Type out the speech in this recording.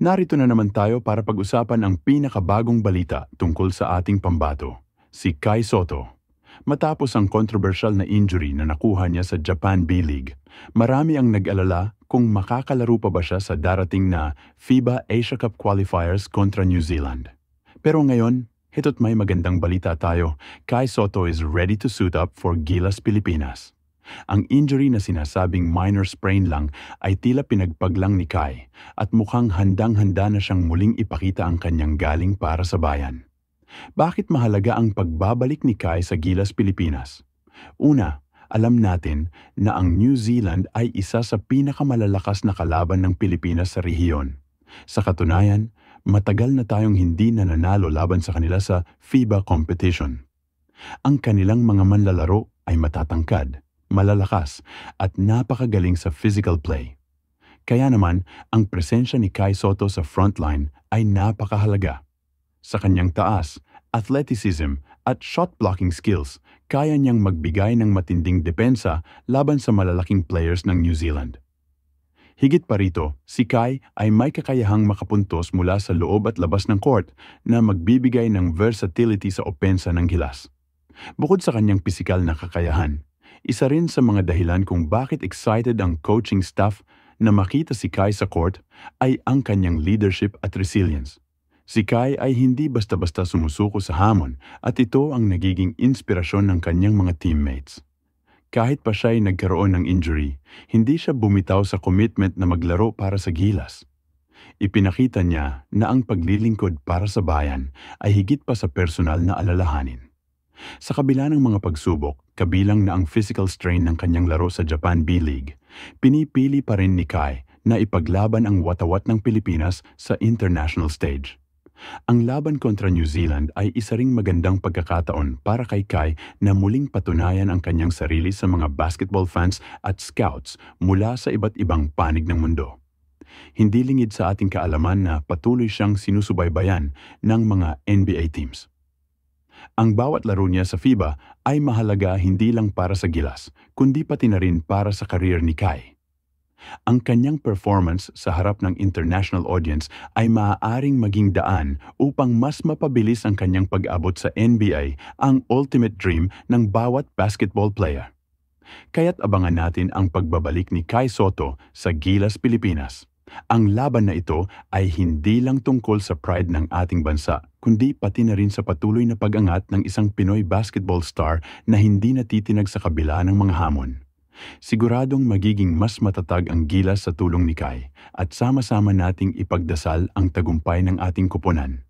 Narito na naman tayo para pag-usapan ang pinakabagong balita tungkol sa ating pambato, si Kai Soto. Matapos ang controversial na injury na nakuha niya sa Japan B-League, marami ang nag-alala kung makakalaro pa ba siya sa darating na FIBA Asia Cup qualifiers kontra New Zealand. Pero ngayon, heto't may magandang balita tayo. Kai Soto is ready to suit up for Gilas Pilipinas. Ang injury na sinasabing minor sprain lang ay tila pinagpaglang ni Kai at mukhang handang-handa na siyang muling ipakita ang kanyang galing para sa bayan. Bakit mahalaga ang pagbabalik ni Kai sa Gilas, Pilipinas? Una, alam natin na ang New Zealand ay isa sa pinakamalalakas na kalaban ng Pilipinas sa rehiyon. Sa katunayan, matagal na tayong hindi nananalo laban sa kanila sa FIBA competition. Ang kanilang mga manlalaro ay matatangkad malalakas at napakagaling sa physical play. Kaya naman, ang presensya ni Kai Soto sa frontline ay napakahalaga. Sa kanyang taas, athleticism at shot-blocking skills, kaya niyang magbigay ng matinding depensa laban sa malalaking players ng New Zealand. Higit pa rito, si Kai ay may kakayahang makapuntos mula sa loob at labas ng court na magbibigay ng versatility sa opensa ng gilas. Bukod sa kanyang pisikal na kakayahan, isa rin sa mga dahilan kung bakit excited ang coaching staff na makita si Kai sa court ay ang kanyang leadership at resilience. Si Kai ay hindi basta-basta sumusuko sa hamon at ito ang nagiging inspirasyon ng kanyang mga teammates. Kahit pa siya ay nagkaroon ng injury, hindi siya bumitaw sa commitment na maglaro para sa gilas. Ipinakita niya na ang paglilingkod para sa bayan ay higit pa sa personal na alalahanin. Sa kabila ng mga pagsubok, kabilang na ang physical strain ng kanyang laro sa Japan B-League, pinipili pa rin ni Kai na ipaglaban ang watawat ng Pilipinas sa international stage. Ang laban kontra New Zealand ay isa ring magandang pagkakataon para kay Kai na muling patunayan ang kanyang sarili sa mga basketball fans at scouts mula sa iba't ibang panig ng mundo hindi lingid sa ating kaalaman na patuloy siyang sinusubaybayan ng mga NBA teams. Ang bawat laro niya sa FIBA ay mahalaga hindi lang para sa gilas, kundi pati na rin para sa karir ni Kai. Ang kanyang performance sa harap ng international audience ay maaaring maging daan upang mas mapabilis ang kanyang pag-abot sa NBA, ang ultimate dream ng bawat basketball player. Kaya't abangan natin ang pagbabalik ni Kai Soto sa Gilas, Pilipinas. Ang laban na ito ay hindi lang tungkol sa pride ng ating bansa, kundi pati na rin sa patuloy na pag-angat ng isang Pinoy basketball star na hindi natitinag sa kabila ng mga hamon. Siguradong magiging mas matatag ang gilas sa tulong ni Kai at sama-sama nating ipagdasal ang tagumpay ng ating kuponan.